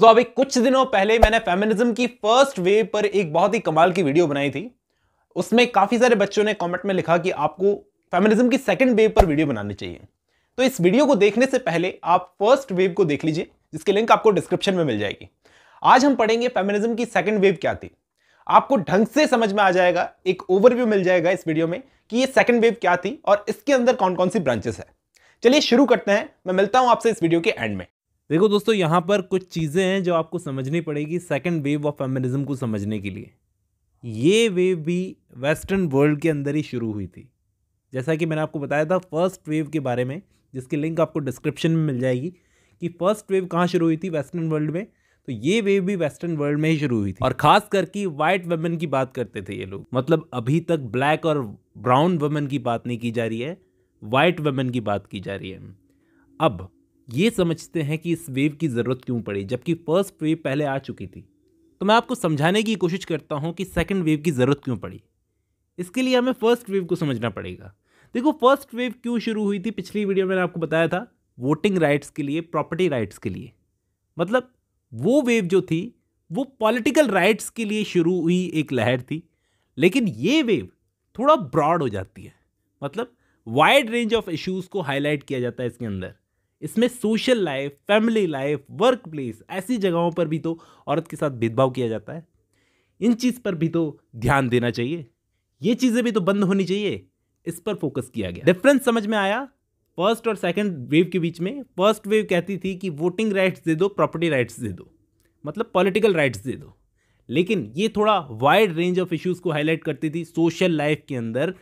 तो so, अभी कुछ दिनों पहले मैंने फेमिनिज्म की फर्स्ट वेव पर एक बहुत ही कमाल की वीडियो बनाई थी उसमें काफ़ी सारे बच्चों ने कमेंट में लिखा कि आपको फेमिनिज्म की सेकंड वेव पर वीडियो बनानी चाहिए तो इस वीडियो को देखने से पहले आप फर्स्ट वेव को देख लीजिए जिसकी लिंक आपको डिस्क्रिप्शन में मिल जाएगी आज हम पढ़ेंगे फेमिनिज्म की सेकेंड वेव क्या थी आपको ढंग से समझ में आ जाएगा एक ओवरव्यू मिल जाएगा इस वीडियो में कि ये सेकेंड वेव क्या थी और इसके अंदर कौन कौन सी ब्रांचेस है चलिए शुरू करते हैं मैं मिलता हूं आपसे इस वीडियो के एंड में देखो दोस्तों यहाँ पर कुछ चीज़ें हैं जो आपको समझनी पड़ेगी सेकेंड वेव ऑफ फेमिनिज्म को समझने के लिए ये वेव भी वेस्टर्न वर्ल्ड के अंदर ही शुरू हुई थी जैसा कि मैंने आपको बताया था फर्स्ट वेव के बारे में जिसकी लिंक आपको डिस्क्रिप्शन में मिल जाएगी कि फर्स्ट वेव कहाँ शुरू हुई थी वेस्टर्न वर्ल्ड में तो ये वेव भी वेस्टर्न वर्ल्ड में ही शुरू हुई थी और खास करके वाइट वेमेन की बात करते थे ये लोग मतलब अभी तक ब्लैक और ब्राउन वेमेन की बात नहीं की जा रही है वाइट वेमेन की बात की जा रही है अब ये समझते हैं कि इस वेव की ज़रूरत क्यों पड़ी जबकि फर्स्ट वेव पहले आ चुकी थी तो मैं आपको समझाने की कोशिश करता हूँ कि सेकेंड वेव की ज़रूरत क्यों पड़ी इसके लिए हमें फर्स्ट वेव को समझना पड़ेगा देखो फर्स्ट वेव क्यों शुरू हुई थी पिछली वीडियो में मैंने आपको बताया था वोटिंग राइट्स के लिए प्रॉपर्टी राइट्स के लिए मतलब वो वेव जो थी वो पॉलिटिकल राइट्स के लिए शुरू हुई एक लहर थी लेकिन ये वेव थोड़ा ब्रॉड हो जाती है मतलब वाइड रेंज ऑफ इश्यूज़ को हाईलाइट किया जाता है इसके अंदर इसमें social life family life workplace ऐसी जगहों पर भी तो औरत के साथ भेदभाव किया जाता है इन चीज़ पर भी तो ध्यान देना चाहिए ये चीज़ें भी तो बंद होनी चाहिए इस पर फोकस किया गया डिफरेंस समझ में आया फर्स्ट और सेकंड वेव के बीच में फर्स्ट वेव कहती थी कि वोटिंग राइट्स दे दो प्रॉपर्टी राइट्स दे दो मतलब पॉलिटिकल राइट्स दे दो लेकिन ये थोड़ा वाइड रेंज ऑफ इश्यूज़ को हाईलाइट करती थी सोशल लाइफ के अंदर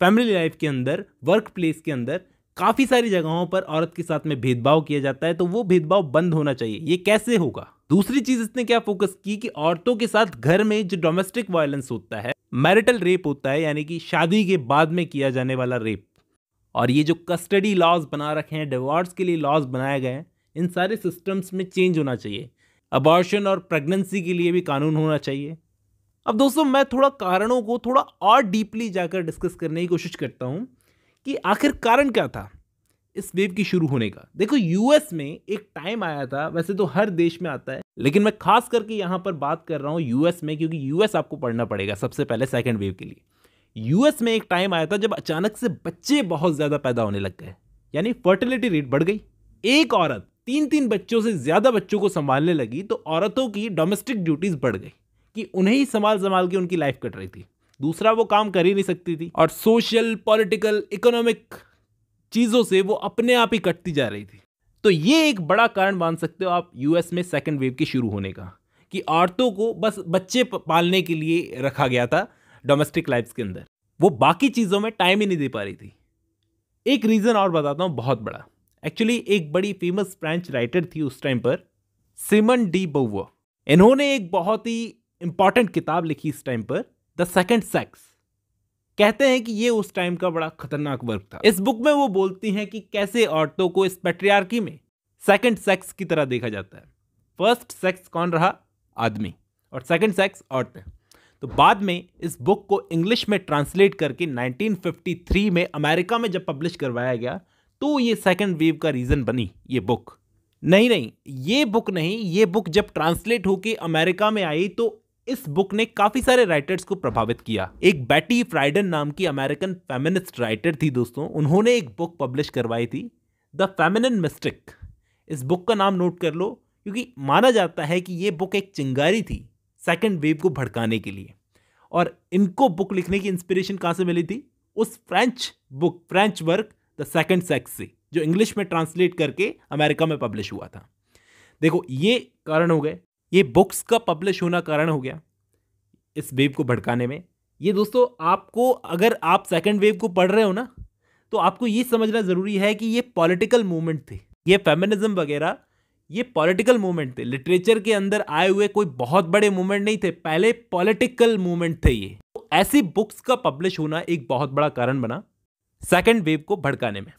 फैमिली लाइफ के अंदर वर्क प्लेस के अंदर काफ़ी सारी जगहों पर औरत के साथ में भेदभाव किया जाता है तो वो भेदभाव बंद होना चाहिए ये कैसे होगा दूसरी चीज इसने क्या फोकस की कि औरतों के साथ घर में जो डोमेस्टिक वायलेंस होता है मैरिटल रेप होता है यानी कि शादी के बाद में किया जाने वाला रेप और ये जो कस्टडी लॉज बना रखे हैं डिवॉर्स के लिए लॉज बनाए गए हैं इन सारे सिस्टम्स में चेंज होना चाहिए अबॉर्शन और प्रेगनेंसी के लिए भी कानून होना चाहिए अब दोस्तों मैं थोड़ा कारणों को थोड़ा और डीपली जाकर डिस्कस करने की कोशिश करता हूँ कि आखिर कारण क्या था इस वेव की शुरू होने का देखो यूएस में एक टाइम आया था वैसे तो हर देश में आता है लेकिन मैं खास करके यहाँ पर बात कर रहा हूँ यूएस में क्योंकि यूएस आपको पढ़ना पड़ेगा सबसे पहले सेकेंड वेव के लिए यूएस में एक टाइम आया था जब अचानक से बच्चे बहुत ज़्यादा पैदा होने लग गए यानी फर्टिलिटी रेट बढ़ गई एक औरत तीन तीन बच्चों से ज़्यादा बच्चों को संभालने लगी तो औरतों की डोमेस्टिक ड्यूटीज़ बढ़ गई कि उन्हें ही संभाल संभाल के उनकी लाइफ कट रही थी दूसरा वो काम कर ही नहीं सकती थी और सोशल पॉलिटिकल इकोनॉमिक चीज़ों से वो अपने आप ही कटती जा रही थी तो ये एक बड़ा कारण मान सकते हो आप यूएस में सेकेंड वेव के शुरू होने का कि औरतों को बस बच्चे पालने के लिए रखा गया था डोमेस्टिक लाइफ के अंदर वो बाकी चीज़ों में टाइम ही नहीं दे पा रही थी एक रीज़न और बताता हूँ बहुत बड़ा एक्चुअली एक बड़ी फेमस फ्रेंच राइटर थी उस टाइम पर सिमन डी बउआ इन्होंने एक बहुत ही इंपॉर्टेंट किताब लिखी इस टाइम पर द सेकेंड सेक्स कहते हैं कि ये उस टाइम का बड़ा खतरनाक वर्ग था इस बुक में वो बोलती हैं कि कैसे औरतों को इस पेट्रियार्की में सेकंड सेक्स की तरह देखा जाता है फर्स्ट सेक्स कौन रहा आदमी और सेकंड सेक्स औरतें तो बाद में इस बुक को इंग्लिश में ट्रांसलेट करके 1953 में अमेरिका में जब पब्लिश करवाया गया तो ये सेकेंड वेव का रीज़न बनी ये बुक नहीं नहीं ये बुक नहीं ये बुक जब ट्रांसलेट होकर अमेरिका में आई तो इस बुक ने काफी सारे राइटर्स को प्रभावित किया एक बैटी फ्राइडन नाम की अमेरिकन फेमिनिस्ट राइटर थी दोस्तों उन्होंने एक बुक पब्लिश करवाई थी द फेमिनिन मिस्टिक इस बुक का नाम नोट कर लो क्योंकि माना जाता है कि ये बुक एक चिंगारी थी सेकेंड वेव को भड़काने के लिए और इनको बुक लिखने की इंस्पिरेशन कहाँ से मिली थी उस French book French work the second sex से जो इंग्लिश में ट्रांसलेट करके अमेरिका में पब्लिश हुआ था देखो ये कारण हो गए ये बुक्स का पब्लिश होना कारण हो गया इस वेव को भड़काने में ये दोस्तों आपको अगर आप सेकेंड वेव को पढ़ रहे हो ना तो आपको ये समझना ज़रूरी है कि ये पॉलिटिकल मूवमेंट थे ये फेमिनिज्म वगैरह ये पॉलिटिकल मूवमेंट थे लिटरेचर के अंदर आए हुए कोई बहुत बड़े मूवमेंट नहीं थे पहले पॉलिटिकल मूवमेंट थे ये तो ऐसी बुक्स का पब्लिश होना एक बहुत बड़ा कारण बना सेकेंड वेव को भड़काने में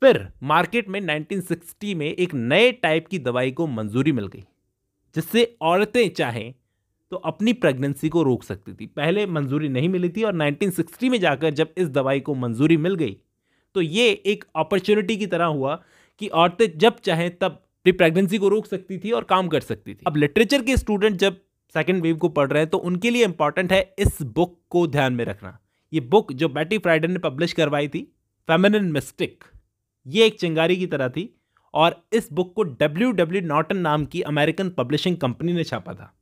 फिर मार्केट में 1960 में एक नए टाइप की दवाई को मंजूरी मिल गई जिससे औरतें चाहें तो अपनी प्रेगनेंसी को रोक सकती थी पहले मंजूरी नहीं मिली थी और 1960 में जाकर जब इस दवाई को मंजूरी मिल गई तो ये एक अपॉर्चुनिटी की तरह हुआ कि औरतें जब चाहें तब अपनी प्रेगनेंसी को रोक सकती थी और काम कर सकती थी अब लिटरेचर के स्टूडेंट जब सेकेंड वेव को पढ़ रहे हैं तो उनके लिए इंपॉर्टेंट है इस बुक को ध्यान में रखना ये बुक जो बैटी फ्राइडन ने पब्लिश करवाई थी फेमिनिन मिस्टिक ये एक चिंगारी की तरह थी और इस बुक को डब्ल्यू डब्ल्यू नॉटन नाम की अमेरिकन पब्लिशिंग कंपनी ने छापा था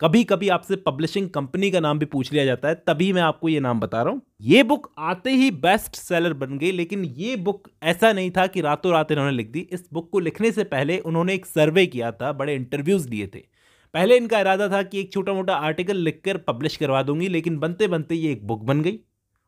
कभी कभी आपसे पब्लिशिंग कंपनी का नाम भी पूछ लिया जाता है तभी मैं आपको ये नाम बता रहा हूँ ये बुक आते ही बेस्ट सेलर बन गई लेकिन ये बुक ऐसा नहीं था कि रातों रात इन्होंने लिख दी इस बुक को लिखने से पहले उन्होंने एक सर्वे किया था बड़े इंटरव्यूज़ दिए थे पहले इनका इरादा था कि एक छोटा मोटा आर्टिकल लिखकर पब्लिश करवा दूंगी लेकिन बनते बनते ये एक बुक बन गई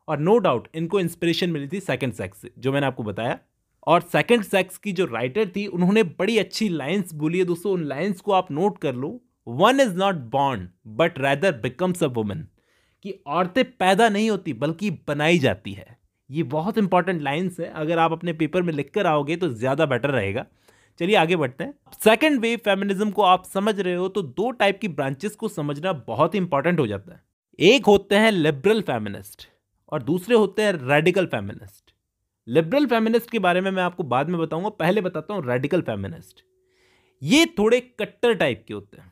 और नो डाउट इनको इंस्पिरेशन मिली थी सेकंड सेक्स से जो मैंने आपको बताया और सेकंड सेक्स की जो राइटर थी उन्होंने बड़ी अच्छी लाइंस बोली है दोस्तों उन लाइंस को आप नोट कर लो one is not born but rather becomes a woman कि औरतें पैदा नहीं होती बल्कि बनाई जाती है ये बहुत इंपॉर्टेंट लाइन्स है अगर आप अपने पेपर में लिख कर आओगे तो ज़्यादा बेटर रहेगा चलिए आगे बढ़ते हैं सेकेंड वेव फेमिनिज्म को आप समझ रहे हो तो दो टाइप की ब्रांचेस को समझना बहुत इंपॉर्टेंट हो जाता है एक होते हैं लिबरल फेमिनिस्ट और दूसरे होते हैं रेडिकल फेमिनिस्ट लिबरल फेमिनिस्ट के बारे में मैं आपको बाद में बताऊंगा पहले बताता हूँ रेडिकल फेमिनिस्ट ये थोड़े कट्टर टाइप के होते हैं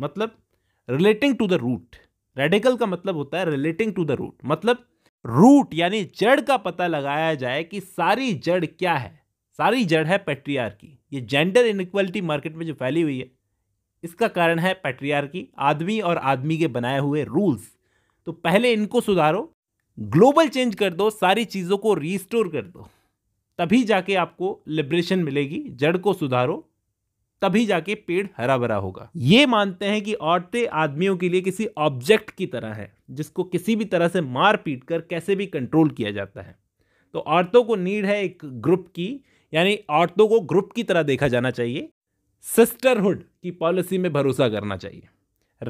मतलब relating to the root radical का मतलब होता है रिलेटिंग टू द रूट मतलब रूट यानी जड़ का पता लगाया जाए कि सारी जड़ क्या है सारी जड़ है पेट्रियार की ये जेंडर इनक्वलिटी मार्केट में जो फैली हुई है इसका कारण है पेट्रियार की आदमी और आदमी के बनाए हुए रूल्स तो पहले इनको सुधारो ग्लोबल चेंज कर दो सारी चीज़ों को रिस्टोर कर दो तभी जाके आपको लिब्रेशन मिलेगी जड़ को सुधारो तभी जाके पेड़ हरा भरा होगा ये मानते हैं कि औरतें आदमियों के लिए किसी ऑब्जेक्ट की तरह है जिसको किसी भी तरह से मार पीट कर कैसे भी कंट्रोल किया जाता है तो औरतों को नीड है एक ग्रुप की यानी औरतों को ग्रुप की तरह देखा जाना चाहिए सिस्टरहुड की पॉलिसी में भरोसा करना चाहिए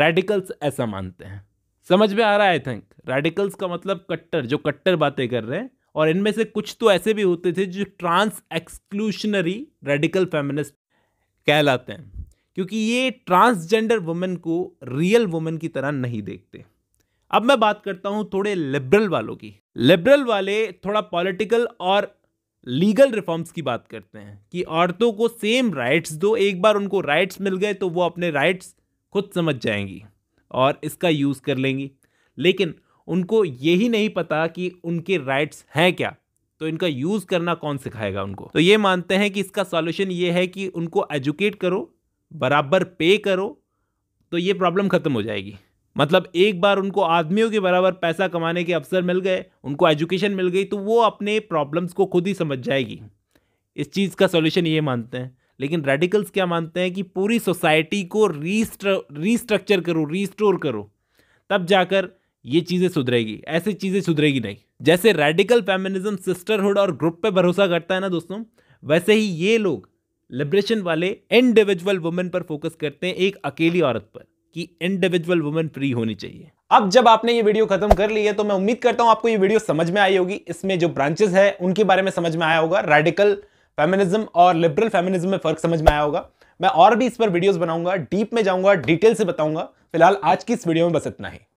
रेडिकल्स ऐसा मानते हैं समझ में आ रहा है आई थिंक रेडिकल्स का मतलब कट्टर जो कट्टर बातें कर रहे हैं और इनमें से कुछ तो ऐसे भी होते थे जो ट्रांस एक्सक्लूशनरी रेडिकल फेमिनिस्ट कहलाते हैं क्योंकि ये ट्रांसजेंडर वुमेन को रियल वुमेन की तरह नहीं देखते अब मैं बात करता हूँ थोड़े लिबरल वालों की लिबरल वाले थोड़ा पॉलिटिकल और लीगल रिफॉर्म्स की बात करते हैं कि औरतों को सेम राइट्स दो एक बार उनको राइट्स मिल गए तो वो अपने राइट्स खुद समझ जाएंगी और इसका यूज़ कर लेंगी लेकिन उनको यही नहीं पता कि उनके राइट्स हैं क्या तो इनका यूज़ करना कौन सिखाएगा उनको तो ये मानते हैं कि इसका सॉल्यूशन ये है कि उनको एजुकेट करो बराबर पे करो तो ये प्रॉब्लम ख़त्म हो जाएगी मतलब एक बार उनको आदमियों के बराबर पैसा कमाने के अवसर मिल गए उनको एजुकेशन मिल गई तो वो अपने प्रॉब्लम्स को खुद ही समझ जाएगी इस चीज़ का सॉल्यूशन ये मानते हैं लेकिन रेडिकल्स क्या मानते हैं कि पूरी सोसाइटी को रीस्ट्र रीस्ट्रक्चर करो रीस्टोर करो तब जाकर ये चीज़ें सुधरेगी ऐसी चीज़ें सुधरेगी नहीं जैसे रेडिकल फेमिनिज्म सिस्टरहुड और ग्रुप पे भरोसा करता है ना दोस्तों वैसे ही ये लोग लिब्रेशन वाले इंडिविजुअल वुमेन पर फोकस करते हैं एक अकेली औरत पर कि इंडिविजुअल वुमेन फ्री होनी चाहिए अब जब आपने ये वीडियो खत्म कर ली है तो मैं उम्मीद करता हूं आपको ये वीडियो समझ में आई होगी इसमें जो ब्रांचेस है उनके बारे में समझ में आया होगा रेडिकल फेमिनिज्म और लिबरल फेमिनिज्म में फर्क समझ में आया होगा मैं और भी इस पर वीडियोस बनाऊंगा डीप में जाऊंगा डिटेल से बताऊंगा फिलहाल आज की इस वीडियो में बस इतना ही